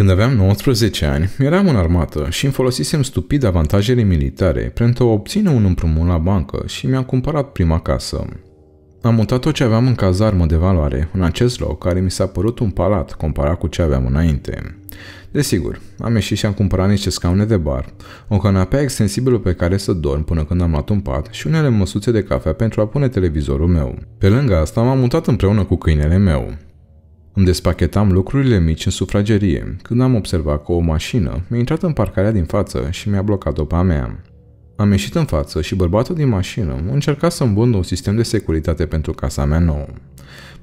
Când aveam 19 ani, eram în armată și îmi folosisem stupid avantajele militare pentru a obține un împrumut la bancă și mi-am cumpărat prima casă. Am mutat tot ce aveam în cazarmă de valoare în acest loc care mi s-a părut un palat comparat cu ce aveam înainte. Desigur, am ieșit și am cumpărat niște scaune de bar, o canapea extensibilă pe care să dorm până când am luat un pat și unele măsuțe de cafea pentru a pune televizorul meu. Pe lângă asta m-am mutat împreună cu câinele meu. Îmi despachetam lucrurile mici în sufragerie, când am observat că o mașină mi-a intrat în parcarea din față și mi-a blocat opa mea. Am ieșit în față și bărbatul din mașină încerca să-mi vândă un sistem de securitate pentru casa mea nouă.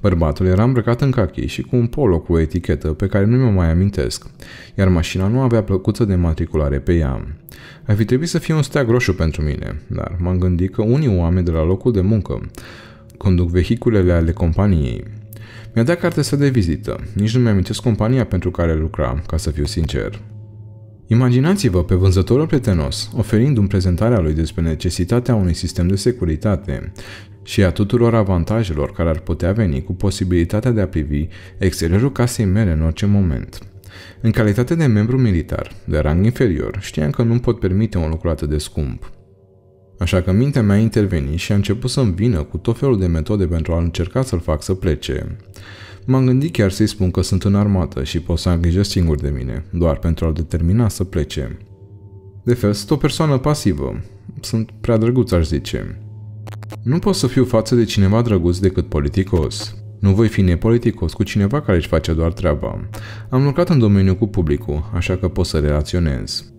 Bărbatul era îmbrăcat în cachi și cu un polo cu o etichetă pe care nu mi-o mai amintesc, iar mașina nu avea plăcuță de matriculare pe ea. Ar fi trebuit să fie un steag roșu pentru mine, dar m-am gândit că unii oameni de la locul de muncă conduc vehiculele ale companiei mi-a dat cartea sa de vizită. Nici nu mi-am amintesc compania pentru care lucra, ca să fiu sincer. Imaginați-vă pe vânzătorul prietenos, oferindu-mi prezentarea lui despre necesitatea unui sistem de securitate și a tuturor avantajelor care ar putea veni cu posibilitatea de a privi exteriorul casei mele în orice moment. În calitate de membru militar, de rang inferior, știam că nu pot permite un lucru atât de scump. Așa că mintea mea a intervenit și a început să-mi vină cu tot felul de metode pentru a încerca să-l fac să plece. M-am gândit chiar să-i spun că sunt în armată și pot să îngrijă singur de mine, doar pentru a-l determina să plece. De fel, sunt o persoană pasivă. Sunt prea drăguț, aș zice. Nu pot să fiu față de cineva drăguț decât politicos. Nu voi fi nepoliticos cu cineva care își face doar treaba. Am lucrat în domeniu cu publicul, așa că pot să relaționez.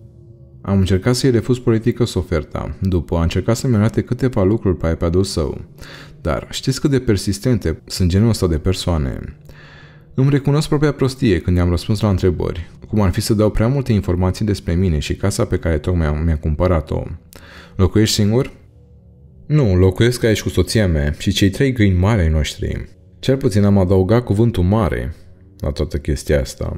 Am încercat să-i refuz politică oferta, după a încercat să-mi arate câteva lucruri pe iPad-ul său. Dar știți cât de persistente sunt genul ăsta de persoane. Îmi recunosc propria prostie când i-am răspuns la întrebări, cum ar fi să dau prea multe informații despre mine și casa pe care tocmai mi-a cumpărat-o. Locuiești singur? Nu, locuiesc aici cu soția mea și cei trei găini mari ai noștri. Cel puțin am adăugat cuvântul mare la toată chestia asta.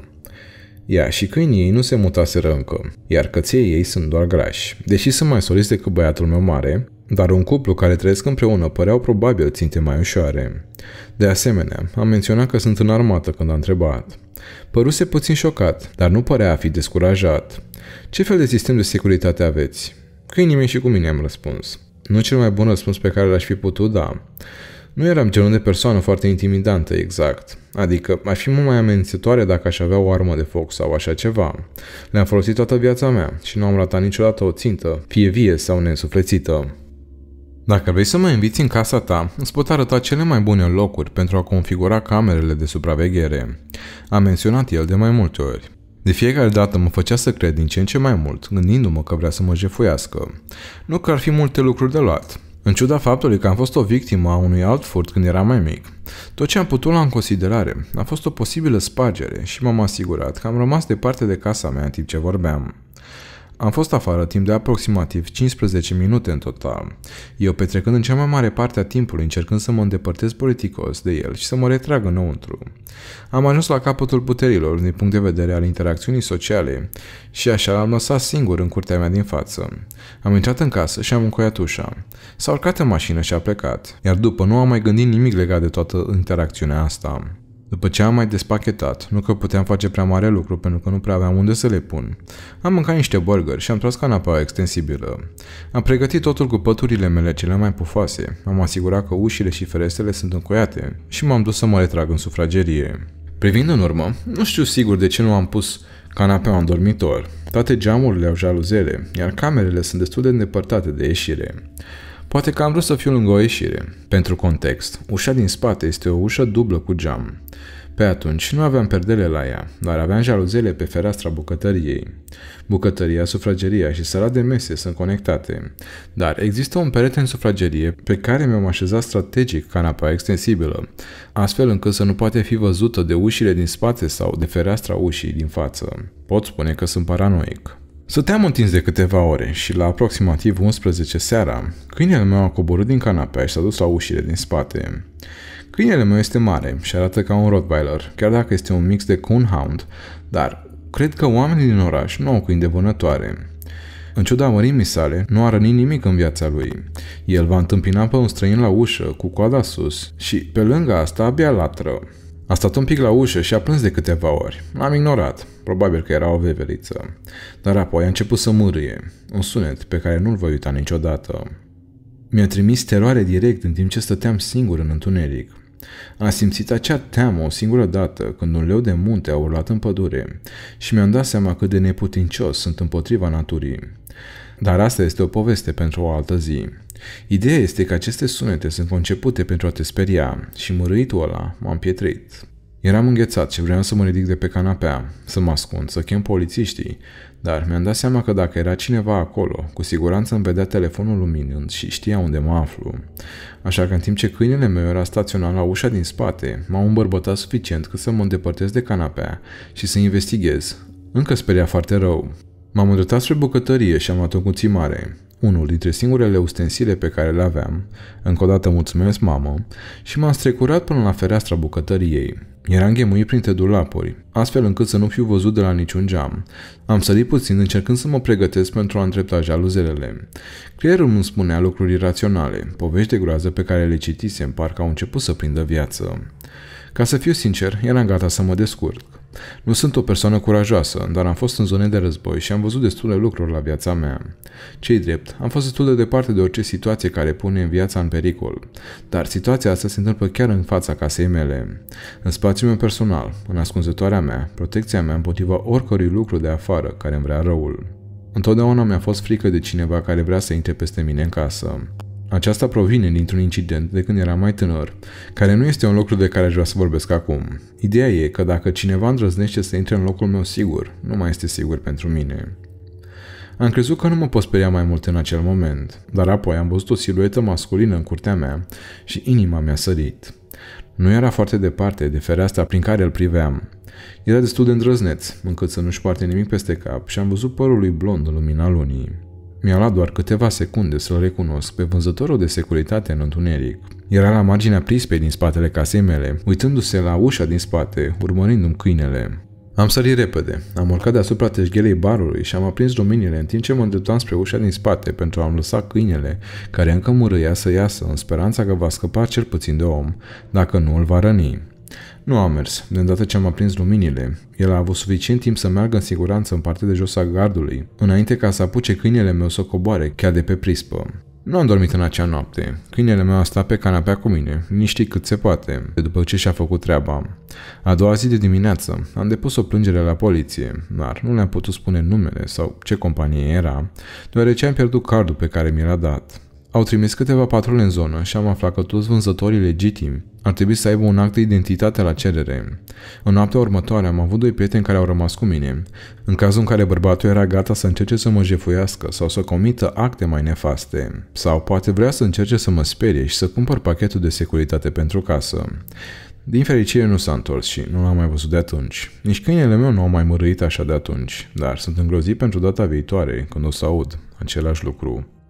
Ea și câinii ei nu se mutaseră încă, iar căței ei sunt doar grași. Deși sunt mai soliți decât băiatul meu mare, dar un cuplu care trăiesc împreună păreau probabil ținte mai ușoare. De asemenea, am menționat că sunt în armată când a întrebat. Păruse puțin șocat, dar nu părea a fi descurajat. Ce fel de sistem de securitate aveți? Câinii mei și cu mine am răspuns. Nu cel mai bun răspuns pe care l-aș fi putut da. Nu eram genul de persoană foarte intimidantă, exact. Adică, aș fi mult mai amenințătoare dacă aș avea o armă de foc sau așa ceva. Le-am folosit toată viața mea și nu am ratat niciodată o țintă, fie vie sau neînsuflețită. Dacă vrei să mă inviți în casa ta, îți pot arăta cele mai bune locuri pentru a configura camerele de supraveghere. A menționat el de mai multe ori. De fiecare dată mă făcea să cred din ce în ce mai mult, gândindu-mă că vrea să mă jefuiască. Nu că ar fi multe lucruri de luat. În ciuda faptului că am fost o victimă a unui alt furt când eram mai mic, tot ce am putut lua în considerare a fost o posibilă spargere și m-am asigurat că am rămas departe de casa mea în timp ce vorbeam. Am fost afară timp de aproximativ 15 minute în total, eu petrecând în cea mai mare parte a timpului încercând să mă îndepărtez politicos de el și să mă retrag înăuntru. Am ajuns la capătul puterilor din punct de vedere al interacțiunii sociale și așa l-am lăsat singur în curtea mea din față. Am intrat în casă și am încoiat ușa. S-a urcat în mașină și a plecat, iar după nu am mai gândit nimic legat de toată interacțiunea asta. După ce am mai despachetat, nu că puteam face prea mare lucru pentru că nu prea aveam unde să le pun, am mâncat niște burger și am tras canapa extensibilă. Am pregătit totul cu păturile mele cele mai pufoase, am asigurat că ușile și ferestrele sunt încoiate și m-am dus să mă retrag în sufragerie. Privind în urmă, nu știu sigur de ce nu am pus canapea în dormitor. Toate geamurile au jaluzele, iar camerele sunt destul de îndepărtate de ieșire. Poate că am vrut să fiu lângă o ieșire. Pentru context, ușa din spate este o ușă dublă cu geam. Pe atunci nu aveam perdele la ea, dar aveam jaluzele pe fereastra bucătăriei. Bucătăria, sufrageria și sala de mese sunt conectate, dar există un perete în sufragerie pe care mi-am așezat strategic canapa extensibilă, astfel încât să nu poate fi văzută de ușile din spate sau de fereastra ușii din față. Pot spune că sunt paranoic. Săteam întins de câteva ore și la aproximativ 11 seara, câinele meu a coborât din canapea și s-a dus la ușile din spate. Câinele meu este mare și arată ca un Rottweiler, chiar dacă este un mix de Coonhound, dar cred că oamenii din oraș nu au câini de vânătoare. În ciuda mărimii sale, nu a rănit nimic în viața lui. El va întâmpina pe un străin la ușă, cu coada sus, și pe lângă asta abia latră. A stat un pic la ușă și a plâns de câteva ori. Am ignorat, probabil că era o veveriță. Dar apoi a început să mârâie. un sunet pe care nu-l voi uita niciodată. Mi-a trimis teroare direct în timp ce stăteam singur în întuneric. Am simțit acea teamă o singură dată când un leu de munte a urlat în pădure și mi-am dat seama cât de neputincios sunt împotriva naturii. Dar asta este o poveste pentru o altă zi. Ideea este că aceste sunete sunt concepute pentru a te speria și mărâitul ăla m-a împietrit. Eram înghețat și vreau să mă ridic de pe canapea, să mă ascund, să chem polițiștii, dar mi-am dat seama că dacă era cineva acolo, cu siguranță îmi vedea telefonul luminând și știa unde mă aflu. Așa că în timp ce câinele meu era staționat la ușa din spate, m-au îmbărbătat suficient cât să mă îndepărtez de canapea și să investighez. Încă speria foarte rău. M-am îndreptat spre bucătărie și am luat un cuțit mare unul dintre singurele ustensile pe care le aveam, încă o dată mulțumesc mamă, și m-am strecurat până la fereastra bucătării ei. Era înghemuit printre dulapuri, astfel încât să nu fiu văzut de la niciun geam. Am sărit puțin încercând să mă pregătesc pentru a îndrepta jaluzelele. Creierul îmi spunea lucruri iraționale, povești de groază pe care le citisem, parcă au început să prindă viață. Ca să fiu sincer, eram gata să mă descurc. Nu sunt o persoană curajoasă, dar am fost în zone de război și am văzut destule lucruri la viața mea. Cei drept, am fost destul de departe de orice situație care pune în viața în pericol, dar situația asta se întâmplă chiar în fața casei mele. În spațiul meu personal, în ascunzătoarea mea, protecția mea împotriva oricărui lucru de afară care îmi vrea răul. Întotdeauna mi-a fost frică de cineva care vrea să intre peste mine în casă. Aceasta provine dintr-un incident de când era mai tânăr, care nu este un lucru de care aș vrea să vorbesc acum. Ideea e că dacă cineva îndrăznește să intre în locul meu sigur, nu mai este sigur pentru mine. Am crezut că nu mă pot speria mai mult în acel moment, dar apoi am văzut o siluetă masculină în curtea mea și inima mi-a sărit. Nu era foarte departe de fereastra prin care îl priveam. Era destul de îndrăzneț, încât să nu-și poarte nimic peste cap și am văzut părul lui blond în lumina lunii. Mi-a luat doar câteva secunde să-l recunosc pe vânzătorul de securitate în întuneric. Era la marginea prispei din spatele casei mele, uitându-se la ușa din spate, urmărindu-mi câinele. Am sărit repede, am urcat deasupra teșghelei barului și am aprins luminile în timp ce mă îndreptam spre ușa din spate pentru a-mi lăsa câinele, care încă murâia să iasă în speranța că va scăpa cel puțin de om, dacă nu îl va răni. Nu a mers. De îndată ce am aprins luminile, el a avut suficient timp să meargă în siguranță în partea de jos a gardului, înainte ca să apuce câinele meu să coboare chiar de pe prispă. Nu am dormit în acea noapte. Câinele meu a stat pe canapea cu mine, niște cât se poate, după ce și-a făcut treaba. A doua zi de dimineață am depus o plângere la poliție, dar nu le-am putut spune numele sau ce companie era, deoarece am pierdut cardul pe care mi l-a dat. Au trimis câteva patrule în zonă și am aflat că toți vânzătorii legitimi ar trebui să aibă un act de identitate la cerere. În noaptea următoare am avut doi prieteni care au rămas cu mine, în cazul în care bărbatul era gata să încerce să mă jefuiască sau să comită acte mai nefaste, sau poate vrea să încerce să mă sperie și să cumpăr pachetul de securitate pentru casă. Din fericire nu s-a întors și nu l-am mai văzut de atunci. Nici câinele meu nu au mai mărâit așa de atunci, dar sunt îngrozit pentru data viitoare când o să aud același lucru.